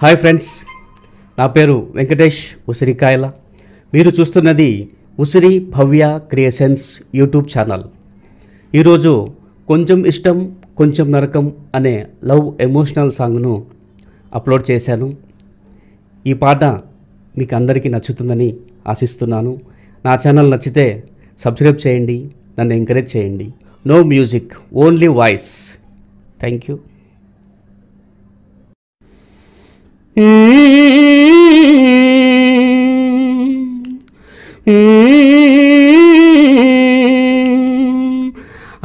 hi friends నా పేరు వెంకటేష్ ఉసిరికాయల మీరు చూస్తున్నది ఉసిరి భవ్య క్రియేషన్స్ యూట్యూబ్ ఛానల్ ఈరోజు కొంచెం ఇష్టం కొంచెం నరకం అనే లవ్ ఎమోషనల్ సాంగ్ను అప్లోడ్ చేశాను ఈ పాట మీకు అందరికీ నచ్చుతుందని ఆశిస్తున్నాను నా ఛానల్ నచ్చితే సబ్స్క్రైబ్ చేయండి నన్ను ఎంకరేజ్ చేయండి no music only voice thank you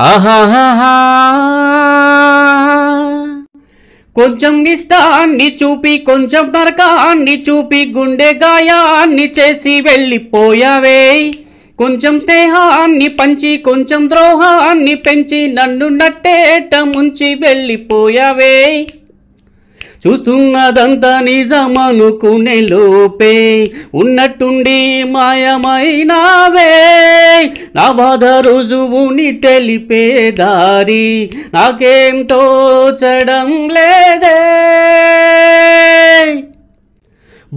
ఆహాహా కొంచెం నిష్టాన్ని చూపి కొంచెం తరకాన్ని చూపి గుండె గాయాన్ని చేసి వెళ్ళిపోయావే కొంచెం స్నేహాన్ని పంచి కొంచెం ద్రోహాన్ని పెంచి నన్ను నట్టేట ముంచి వెళ్ళిపోయావే చూస్తున్నదంతా నిజమనుకునే లోపే ఉన్నట్టుండి మాయమైనావే నా బాధ రుజువుని తెలిపే దారి నాకేం తోచడం లేదే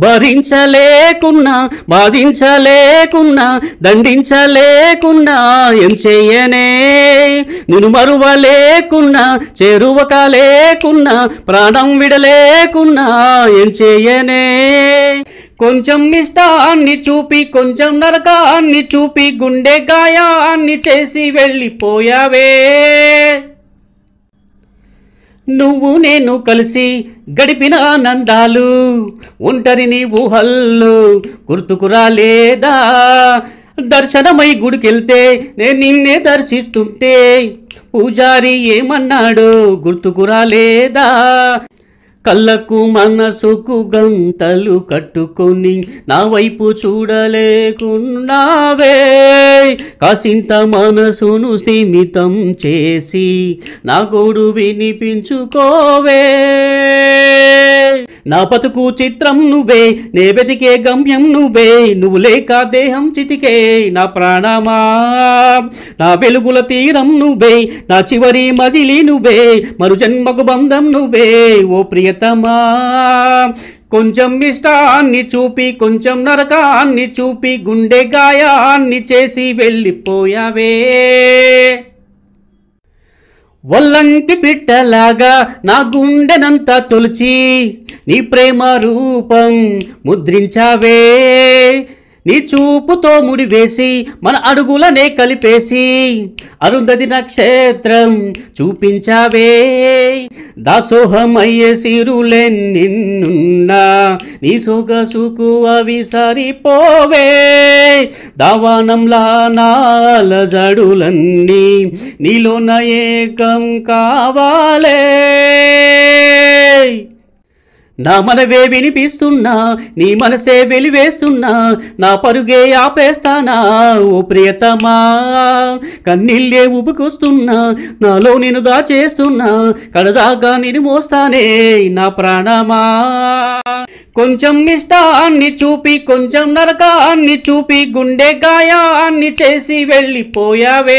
భరించలేకున్నా బాధించలేకున్నా దండించలేకున్నా ఏం చెయ్యనే నిన్ను మరువలేకున్నా చేరువక లేకున్నా ప్రాణం విడలేకున్నా ఏం చెయ్యనే కొంచెం ఇష్టాన్ని చూపి కొంచెం నరకాన్ని చూపి గుండె గాయాన్ని చేసి వెళ్ళిపోయావే నువ్వు నేను కలిసి గడిపిన ఆనందాలు ఒంటరిని ఊహల్లు గుర్తుకురాలేదా దర్శనమై గుడికెళ్తే నేను నిన్నే దర్శిస్తుంటే పూజారి ఏమన్నాడు గుర్తుకురాలేదా కళ్ళకు మనసుకు గంతలు కట్టుకొని నా వైపు చూడలేకున్నావే కాసింత మనసును స్థిమితం చేసి నా గోడు వినిపించుకోవే నా బతుకు చిత్రం నువ్వే నే వెతికే గమ్యం నువ్వే నువ్వు లేక దేహం చితికే నా ప్రాణమా నా వెలుగుల తీరం నువ్వే నా చివరి మజిలి నువ్వే మరు జన్మకు బంధం నువ్వే ఓ ప్రియతమా కొంచెం ఇష్టాన్ని చూపి కొంచెం నరకాన్ని చూపి గుండె గాయాన్ని చేసి వెళ్ళిపోయావే వల్లంకి బిడ్డలాగా నా గుండెనంతా తొలిచి నీ ప్రేమ రూపం ముద్రించావే నీ చూపుతో ముడివేసి మన అడుగులనే కలిపేసి అరుంధతి నక్షత్రం చూపించావే దాసోహమయ్యే సిరులే నిన్నున్నా నీ సొగసుకు అవి సరిపోవే దావానంలా నాల జడులన్నీ నీలోన ఏకం కావాలే నా మనవే వినిపిస్తున్నా నీ మనసే వెలివేస్తున్నా నా పరుగే ఆపేస్తానా ఓ ప్రియతమా కన్నీళ్ళే ఉబ్బుకొస్తున్నా నాలో నేను దాచేస్తున్నా కడదాకా నేను మోస్తానే నా ప్రాణమా కొంచెం ఇష్టాన్ని చూపి కొంచెం నరకాన్ని చూపి గుండె గాయాన్ని చేసి వెళ్ళిపోయావే